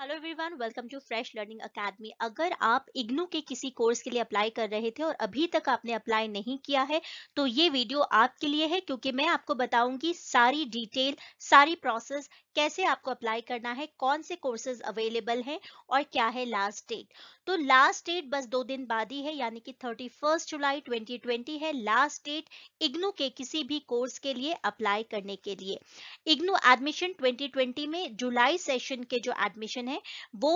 hello everyone welcome to fresh learning academy अगर आप इग्नू के किसी कोर्स के लिए अप्लाई कर रहे थे और अभी तक आपने अप्लाई नहीं किया है तो ये वीडियो आपके लिए है क्योंकि मैं आपको बताऊंगी सारी डिटेल सारी प्रोसेस कैसे आपको अप्लाई करना है कौन से कोर्सेज अवेलेबल हैं और क्या है लास्ट डेट तो लास्ट डेट बस दो दिन बाद ही है यानी कि 31 जुलाई 2020 है लास्ट डेट इग्नू के किसी भी कोर्स के लिए अप्लाई करने के लिए इग्नू एडमिशन 2020 में जुलाई सेशन के जो एडमिशन है वो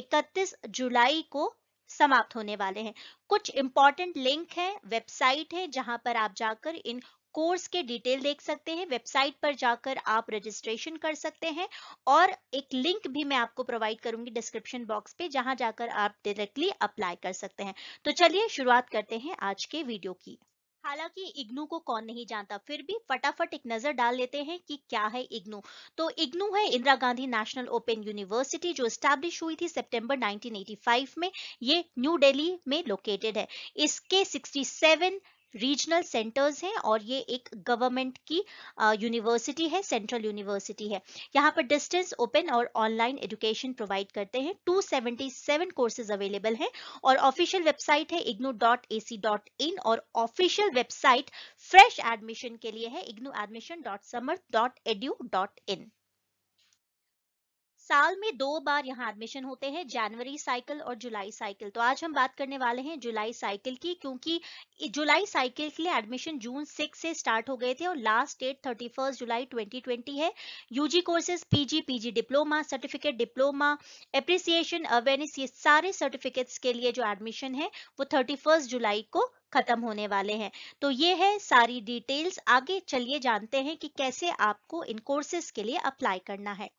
31 जुलाई को समाप्त होने वाले हैं कुछ इंपॉर्टेंट लिंक है वेबसाइट है जहां पर आप जाकर इन कोर्स के डिटेल देख सकते हैं वेबसाइट पर जाकर आप रजिस्ट्रेशन कर सकते हैं और एक लिंक भी मैं आपको प्रोवाइड करूंगी डिस्क्रिप्शन बॉक्स पे जहां जाकर आप डायरेक्टली अप्लाई कर सकते हैं तो चलिए शुरुआत करते हैं आज के वीडियो की हालांकि इग्नू को कौन नहीं जानता फिर भी फटाफट एक नजर डाल लेते हैं कि क्या है इग्नू तो इग्नू है Indira Gandhi national open university जो स्टैब्लिश हुई थी सितंबर 1985 में ये न्यू दिल्ली में लोकेटेड है इसके 67 रीजनल सेंटर्स हैं और ये एक गवर्नमेंट की यूनिवर्सिटी है सेंट्रल यूनिवर्सिटी है यहाँ पर डिस्टेंस ओपन और ऑनलाइन एजुकेशन प्रोवाइड करते हैं 277 कोर्सेज अवेलेबल हैं और ऑफिशियल वेबसाइट है IGNOU dot C dot in और ऑफिशियल वेबसाइट फ्रेश एडमिशन के लिए है IGNOU admission dot Samarth dot edu dot in साल में दो बार यहाँ एडमिशन होते हैं जनवरी साइकिल और जुलाई साइकिल तो आज हम बात करने वाले हैं जुलाई साइकिल की क्योंकि जुलाई साइकिल के लिए एडमिशन जून सिक्स से स्टार्ट हो गए थे और last date thirty first July twenty twenty है UG courses PG PG diploma certificate diploma appreciation awareness ये सारे सर्टिफिकेट्स के लिए जो एडमिशन है वो थर्टी फर्स्ट जुलाई को खत्म होने वाले हैं तो ये है सारी डिटेल्स आगे चलिए जानते हैं कि कैसे आपको इन कोर्सेज के लिए अप्लाई करना है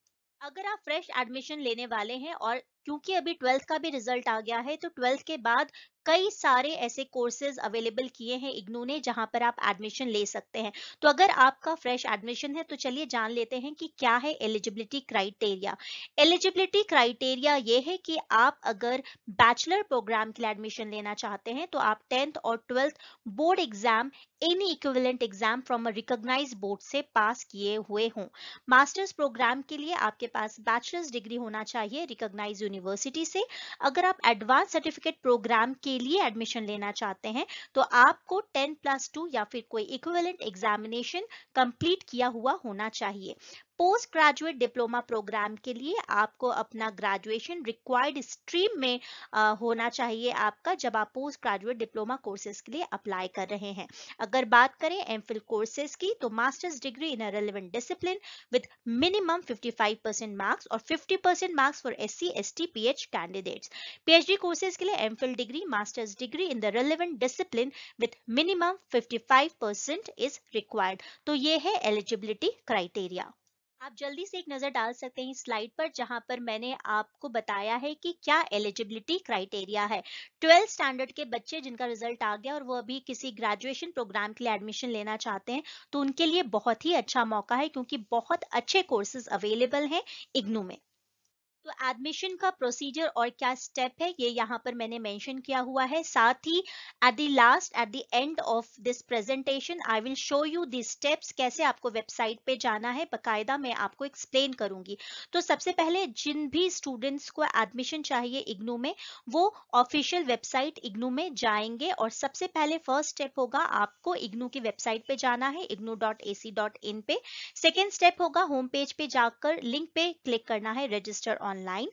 अगर आप फ्रेश एडमिशन लेने वाले हैं और क्योंकि अभी ट्वेल्थ का भी रिजल्ट आ गया है तो ट्वेल्थ के बाद कई सारे ऐसे कोर्सेज अवेलेबल किए हैं इग्नू ने जहां पर आप एडमिशन ले सकते हैं तो अगर आपका फ्रेश एडमिशन है तो चलिए जान लेते हैं कि क्या है एलिजिबिलिटी क्राइटेरिया एलिजिबिलिटी क्राइटेरिया ये है कि आप अगर बैचलर प्रोग्राम के लिए एडमिशन लेना चाहते हैं तो आप टेंथ और twelfth board exam any equivalent exam from a recognise board से पास किए हुए हों मास्टर्स प्रोग्राम के लिए आपके पास बैचलर्स डिग्री होना चाहिए रिकॉग्नाइज यूनिवर्सिटी से अगर आप एडवांस सर्टिफिकेट प्रोग्राम के लिए एडमिशन लेना चाहते हैं तो आपको टेन प्लस टू या फिर कोई इक्विवेलेंट एग्जामिनेशन कंप्लीट किया हुआ होना चाहिए पोस्ट ग्रेजुएट डिप्लोमा प्रोग्राम के लिए आपको अपना ग्रेजुएशन रिक्वायर्ड स्ट्रीम में आ, होना चाहिए आपका जब आप पोस्ट ग्रेजुएट डिप्लोमा कोर्सेज के लिए अप्लाई कर रहे हैं अगर बात करें एम फिल कोर्सेज की तो masters degree in relevant discipline with minimum fifty marks और fifty marks for S C S T P H candidates PhD courses के लिए M degree masters degree in the relevant discipline with minimum percent is required तो ये है eligibility criteria आप जल्दी से एक नज़र डाल सकते हैं स्लाइड पर जहां पर मैंने आपको बताया है कि क्या एलिजिबिलिटी क्राइटेरिया है ट्वेल्थ स्टैंडर्ड के बच्चे जिनका रिजल्ट आ गया और वो अभी किसी ग्रेजुएशन प्रोग्राम के लिए एडमिशन लेना चाहते हैं तो उनके लिए बहुत ही अच्छा मौका है क्योंकि बहुत अच्छे कोर्सेज अवेलेबल हैं इग्नू में तो एडमिशन का प्रोसीजर और क्या स्टेप है ये यहाँ पर मैंने मेंशन किया हुआ है साथ ही at the last at the end of this presentation I will show you the steps कैसे आपको वेबसाइट पे जाना है बकायदा मैं आपको एक्सप्लेन करूंगी तो सबसे पहले जिन भी स्टूडेंट्स को एडमिशन चाहिए इग्नू में वो ऑफिशियल वेबसाइट इग्नू में जाएंगे और सबसे पहले फर्स्ट स्टेप होगा आपको इग्नू की वेबसाइट पे जाना है IGNOU dot A C dot in पे सेकेंड स्टेप होगा होम पेज पे जाकर लिंक पे क्लिक करना है register online online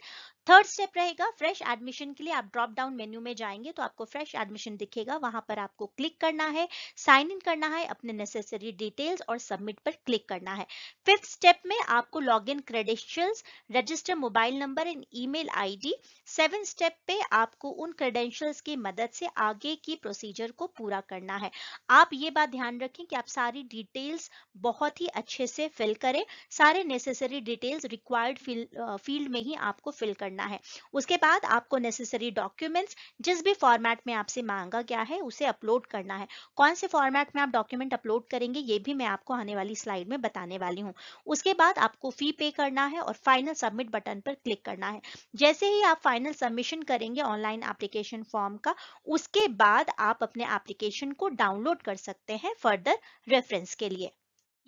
third step रहेगा फ्रेश एडमिशन के लिए आप ड्रॉप डाउन मेन्यू में जाएंगे तो आपको फ्रेश एडमिशन दिखेगा वहां पर आपको क्लिक करना है साइन इन करना है अपने नेसेसरी डिटेल्स और सबमिट पर क्लिक करना है फिफ्थ स्टेप में आपको log in credentials register mobile number and email ID step पे आपको उन क्रेडेंशियल्स की मदद से आगे की प्रोसीजर को पूरा करना है आप ये बात ध्यान रखें कि आप सारी डिटेल्स बहुत ही अच्छे से फिल करें सारे नेसेसरी डिटेल्स रिक्वायर्ड फील्ड में ही आपको फिल करना करना है उसके बाद आपको नेसेसरी डॉक्यूमेंट्स जिस भी फॉर्मेट में आपसे मांगा गया है उसे अपलोड करना है कौन से फॉर्मेट में आप डॉक्यूमेंट अपलोड करेंगे ये भी मैं आपको आने वाली स्लाइड में बताने वाली हूँ उसके बाद आपको फी पे करना है और फाइनल सबमिट बटन पर क्लिक करना है जैसे ही आप फाइनल सबमिशन करेंगे ऑनलाइन एप्लीकेशन फॉर्म का उसके बाद आप अपने एप्लीकेशन को डाउनलोड कर सकते हैं फर्दर रेफरेंस के लिए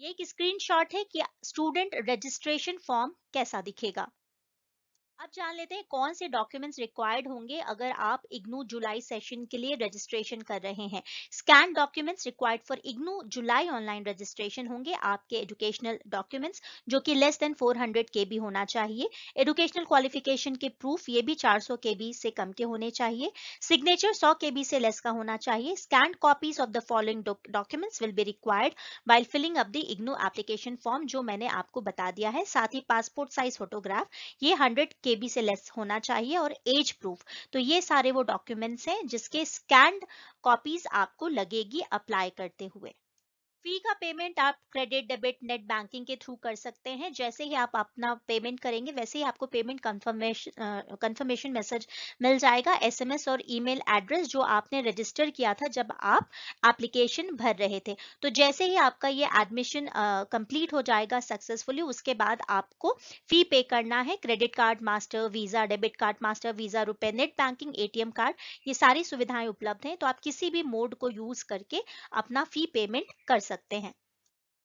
ये एक स्क्रीनशॉट है कि स्टूडेंट रजिस्ट्रेशन फॉर्म कैसा दिखेगा अब जान लेते हैं कौन से डॉक्यूमेंट्स रिक्वायर्ड होंगे अगर आप इग्नू जुलाई सेशन के लिए रजिस्ट्रेशन कर रहे हैं scan documents required for IGNOU July online registration होंगे आपके एजुकेशनल डॉक्यूमेंट्स जो कि लेस देन 400 के बी होना चाहिए एजुकेशनल क्वालिफिकेशन के प्रूफ ये भी सौ के से कम के होने चाहिए सिग्नेचर सौ के बी से लेस का होना चाहिए scanned copies of the following documents will be required by filling up the IGNOU application form जो मैंने आपको बता दिया है साथ ही पासपोर्ट साइज फोटोग्राफ ये हंड्रेड के से लेस होना चाहिए और एज प्रूफ तो ये सारे वो डॉक्यूमेंट्स हैं जिसके स्कैंड कॉपीज आपको लगेगी अप्लाई करते हुए फी का पेमेंट आप क्रेडिट डेबिट नेट बैंकिंग के थ्रू कर सकते हैं जैसे ही आप अपना पेमेंट करेंगे वैसे ही आपको पेमेंट कंफर्मेशन कंफर्मेशन मैसेज मिल जाएगा एसएमएस और ईमेल एड्रेस जो आपने रजिस्टर किया था जब आप एप्लीकेशन भर रहे थे तो जैसे ही आपका ये एडमिशन कंप्लीट uh, हो जाएगा सक्सेसफुली उसके बाद आपको फी पे करना है credit card master Visa debit card master Visa RuPay net banking ATM card ये सारी सुविधाएं उपलब्ध हैं तो आप किसी भी मोड को यूज करके अपना फी पेमेंट कर सकते हैं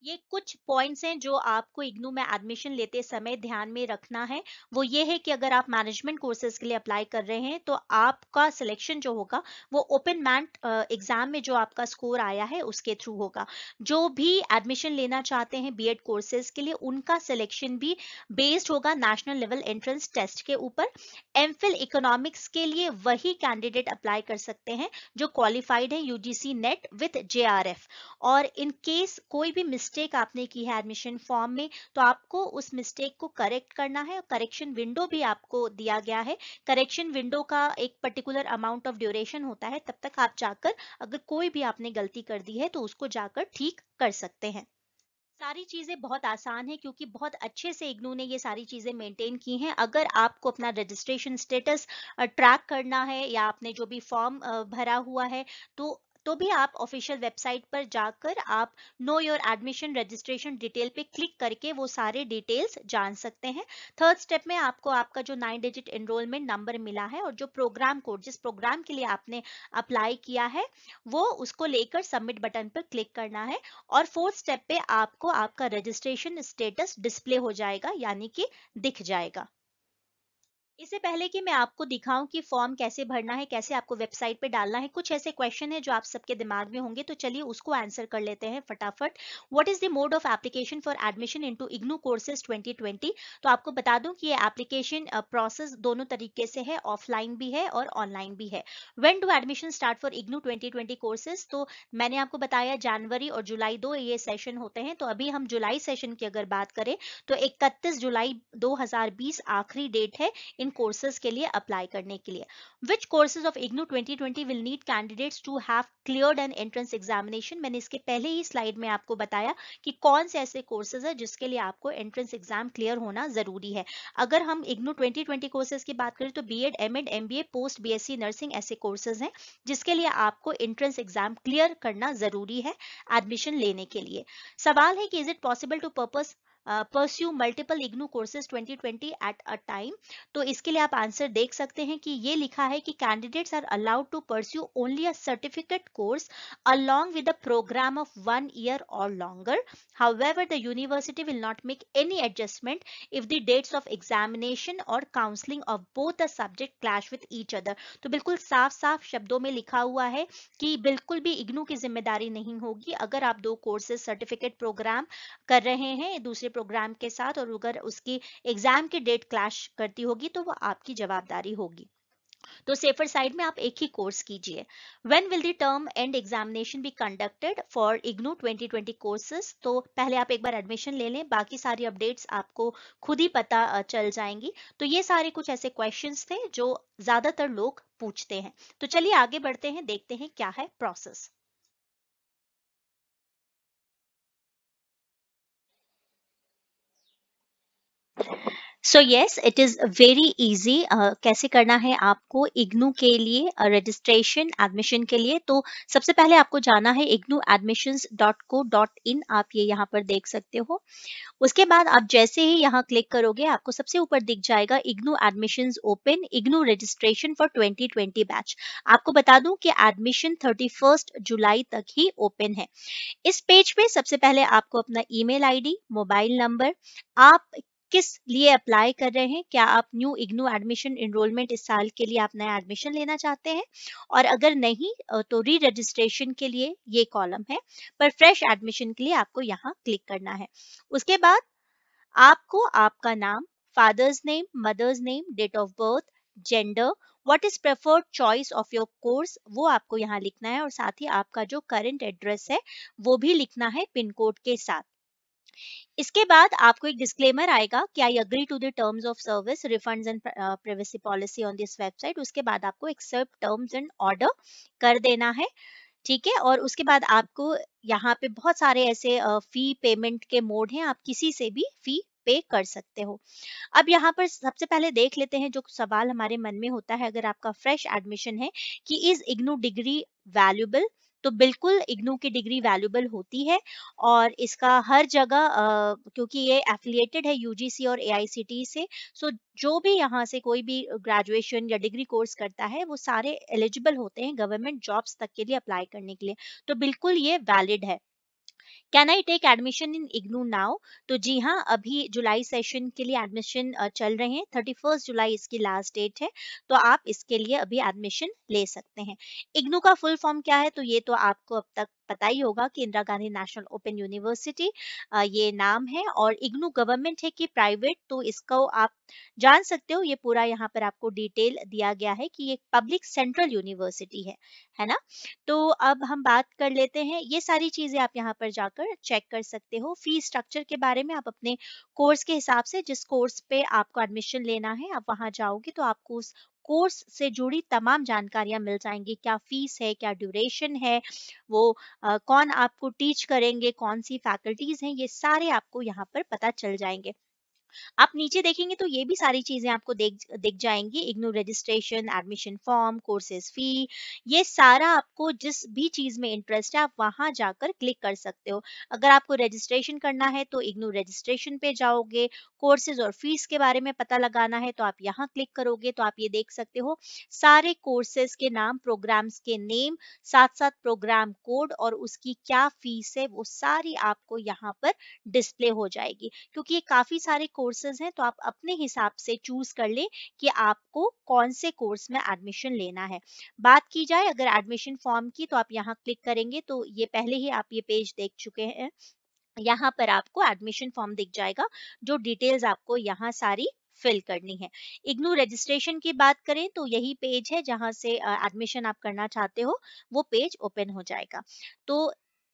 ये कुछ पॉइंट्स हैं जो आपको इग्नू में एडमिशन लेते समय ध्यान में रखना है वो ये है कि अगर आप मैनेजमेंट कोर्सेज के लिए अप्लाई कर रहे हैं तो आपका सिलेक्शन जो होगा वो ओपन मैंट एग्जाम में जो आपका स्कोर आया है उसके थ्रू होगा जो भी एडमिशन लेना चाहते हैं बीएड कोर्सेज के लिए उनका सिलेक्शन भी बेस्ड होगा नेशनल लेवल एंट्रेंस टेस्ट के ऊपर एम इकोनॉमिक्स के लिए वही कैंडिडेट अप्लाई कर सकते हैं जो क्वालिफाइड है यूजीसी नेट विथ जे और इनकेस कोई भी मिस्टेक मिस्टेक आपने की है एडमिशन फॉर्म में तो आपको उस मिस्टेक को करेक्ट करना है और करेक्शन विंडो भी आपको दिया गया है करेक्शन विंडो का एक पर्टिकुलर अमाउंट ऑफ ड्यूरेशन होता है तब तक आप जाकर अगर कोई भी आपने गलती कर दी है तो उसको जाकर ठीक कर सकते हैं सारी चीज़ें बहुत आसान है क्योंकि बहुत अच्छे से इग्नू ने ये सारी चीज़ें मेंटेन की हैं अगर आपको अपना रजिस्ट्रेशन स्टेटस ट्रैक करना है या आपने जो भी फॉर्म भरा हुआ है तो तो भी आप ऑफिशियल वेबसाइट पर जाकर आप know your admission registration detail पे क्लिक करके वो सारे डिटेल्स जान सकते हैं थर्ड स्टेप में आपको आपका जो नाइन डिजिट एनरोलमेंट नंबर मिला है और जो प्रोग्राम कोड जिस प्रोग्राम के लिए आपने अप्लाई किया है वो उसको लेकर सबमिट बटन पर क्लिक करना है और फोर्थ स्टेप पे आपको आपका रजिस्ट्रेशन स्टेटस डिस्प्ले हो जाएगा यानी कि दिख जाएगा इससे पहले कि मैं आपको दिखाऊं कि फॉर्म कैसे भरना है कैसे आपको वेबसाइट पे डालना है कुछ ऐसे क्वेश्चन है जो आप सबके दिमाग में होंगे तो चलिए उसको आंसर कर लेते हैं फटाफट what is the mode of application for admission into IGNOU courses 2020 तो आपको बता दूं कि ये एप्लीकेशन प्रोसेस दोनों तरीके से है ऑफलाइन भी है और ऑनलाइन भी है when do admission start for IGNOU twenty courses तो मैंने आपको बताया जनवरी और जुलाई दो ये सेशन होते हैं तो अभी हम जुलाई सेशन की अगर बात करें तो इकतीस जुलाई दो आखिरी डेट है इन कोर्सेज के लिए अप्लाई करने के लिए which courses of IGNOU 2020 will need candidates to have clear an entrance examination मैंने इसके पहले ही स्लाइड में आपको बताया कि कौन से ऐसे कोर्सेज है जिसके लिए आपको एंट्रेंस एग्जाम क्लियर होना जरूरी है अगर हम इग्नू 2020 कोर्सेज की बात करें तो B Ed M Ed M B A post B S C nursing ऐसे कोर्सेज हैं जिसके लिए आपको एंट्रेंस एग्जाम क्लियर करना जरूरी है एडमिशन लेने के लिए सवाल है कि is it possible to purpose pursue multiple IGNOU courses 2020 at a time तो इसके लिए आप आंसर देख सकते हैं कि ये लिखा है कि candidate are allowed to pursue only a certificate course along with programme of one year और longer however the university will not make any adjustment if the dates of examination और counselling of both the subject clash with each other तो बिल्कुल साफ साफ शब्दों में लिखा हुआ है कि बिल्कुल भी इग्नू की जिम्मेदारी नहीं होगी अगर आप दो कोर्सेज सर्टिफिकेट प्रोग्राम कर रहे हैं दूसरे प्रोग्राम के साथ और अगर उसकी एग्जाम की डेट क्लैश करती होगी तो वो आपकी जवाबदारी होगी तो सेफर साइड में आप एक ही कोर्स कीजिए when will the term end examination be conducted for IGNOU 2020 twenty courses तो पहले आप एक बार एडमिशन ले लें बाकी सारी अपडेट्स आपको खुद ही पता चल जाएंगी तो ये सारे कुछ ऐसे क्वेश्चंस थे जो ज्यादातर लोग पूछते हैं तो चलिए आगे बढ़ते हैं देखते हैं क्या है process so yes it is very easy कैसे करना है आपको इग्नू के लिए रजिस्ट्रेशन uh, एडमिशन के लिए तो सबसे पहले आपको जाना है IGNOU admission dot co dot in आप ये यहाँ पर देख सकते हो उसके बाद आप जैसे ही यहाँ क्लिक करोगे आपको सबसे ऊपर दिख जाएगा IGNOU admission open IGNOU registration for 2020 batch आपको बता दूं कि एडमिशन 31 जुलाई तक ही ओपन है इस पेज पे सबसे पहले आपको अपना ईमेल आईडी मोबाइल नंबर आप किस लिए अप्लाई कर रहे हैं क्या आप न्यू इग्नू एडमिशन इनरोलमेंट इस साल के लिए आप नया एडमिशन लेना चाहते हैं और अगर नहीं तो री रजिस्ट्रेशन के लिए ये कॉलम है पर फ्रेश एडमिशन के लिए आपको यहाँ क्लिक करना है उसके बाद आपको आपका नाम father's name mother's name date of birth gender what is preferred choice of your course वो आपको यहाँ लिखना है और साथ ही आपका जो करंट एड्रेस है वो भी लिखना है पिन कोड के साथ इसके बाद आपको एक डिस्क्लेमर आएगा कि I agree to the terms of service refunds and privacy policy on this website उसके बाद आपको एक्सेप्ट टर्म्स एंड ऑर्डर कर देना है ठीक है और उसके बाद आपको यहाँ पे बहुत सारे ऐसे फी uh, पेमेंट के मोड हैं आप किसी से भी फी पे कर सकते हो अब यहाँ पर सबसे पहले देख लेते हैं जो सवाल हमारे मन में होता है अगर आपका फ्रेश एडमिशन है कि इज इग्नू डिग्री वैल्यूबल तो बिल्कुल इग्नू की डिग्री वैल्यूबल होती है और इसका हर जगह आ, क्योंकि ये एफिलिएटेड है यूजीसी और एआईसीटी e से सो जो भी यहाँ से कोई भी ग्रेजुएशन या डिग्री कोर्स करता है वो सारे एलिजिबल होते हैं गवर्नमेंट जॉब्स तक के लिए अप्लाई करने के लिए तो बिल्कुल ये वैलिड है can I take admission in IGNOU now तो जी हाँ अभी जुलाई सेशन के लिए एडमिशन चल रहे हैं थर्टी फर्स्ट जुलाई इसकी लास्ट डेट है तो आप इसके लिए अभी एडमिशन ले सकते हैं इग्नू का फुल फॉर्म क्या है तो ये तो आपको अब तक पता ही होगा कि Indira Gandhi national open university ये नाम है और इग्नू गवर्नमेंट है कि प्राइवेट तो इसको आप जान सकते हो ये पूरा यहाँ पर आपको डिटेल दिया गया है कि ये पब्लिक सेंट्रल यूनिवर्सिटी है है ना तो अब हम बात कर लेते हैं ये सारी चीजें आप यहाँ पर जाकर चेक कर सकते हो फी स्ट्रक्चर के बारे में आप अपने कोर्स के हिसाब से जिस कोर्स पे आपको एडमिशन लेना है आप वहां जाओगे तो आपको उस कोर्स से जुड़ी तमाम जानकारियां मिल जाएंगी क्या फीस है क्या ड्यूरेशन है वो आ, कौन आपको टीच करेंगे कौन सी फैकल्टीज हैं ये सारे आपको यहाँ पर पता चल जाएंगे आप नीचे देखेंगे तो ये भी सारी चीजें आपको देख दिख जाएंगी IGNOU registration admission form courses fee ये सारा आपको जिस भी चीज में इंटरेस्ट है आप वहां जाकर क्लिक कर सकते हो अगर आपको रजिस्ट्रेशन करना है तो इग्नू रजिस्ट्रेशन पे जाओगे कोर्सेज और फीस के बारे में पता लगाना है तो आप यहाँ क्लिक करोगे तो आप ये देख सकते हो सारे कोर्सेज के नाम प्रोग्राम्स के नेम साथ साथ प्रोग्राम कोड और उसकी क्या फीस है वो सारी आपको यहाँ पर डिस्प्ले हो जाएगी क्योंकि ये काफी सारे कोर्सेज हैं तो आप अपने हिसाब से चूज कर ले कि आपको कौन से कोर्स में एडमिशन लेना है बात की जाए अगर एडमिशन फॉर्म की तो आप यहाँ क्लिक करेंगे तो ये पहले ही आप ये पेज देख चुके हैं यहाँ पर आपको एडमिशन फॉर्म दिख जाएगा जो डिटेल्स आपको यहाँ सारी फिल करनी है इग्नू रजिस्ट्रेशन की बात करें तो यही पेज है जहां से एडमिशन आप करना चाहते हो वो पेज ओपन हो जाएगा तो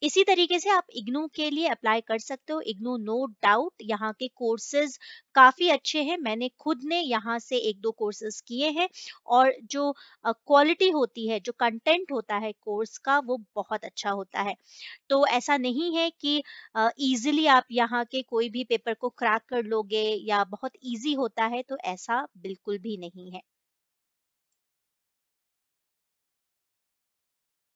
इसी तरीके से आप इग्नू के लिए अप्लाई कर सकते हो इग्नू नो डाउट यहाँ के कोर्सेज काफी अच्छे हैं मैंने खुद ने यहाँ से एक दो कोर्सेज किए हैं और जो क्वालिटी होती है जो कंटेंट होता है कोर्स का वो बहुत अच्छा होता है तो ऐसा नहीं है कि इजीली आप यहाँ के कोई भी पेपर को क्रैक कर लोगे या बहुत ईजी होता है तो ऐसा बिल्कुल भी नहीं है